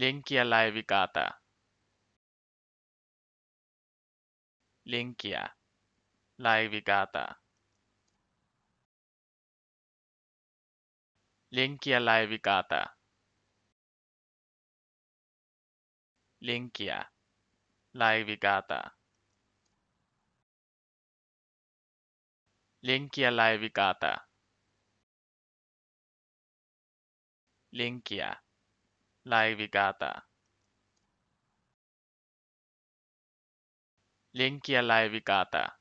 linkiä laivikata linkiä laivikata Lenkiä. laivikata linkiä laivikata linkiä ei Lenkiä läivikätä lenkkiä läivikätä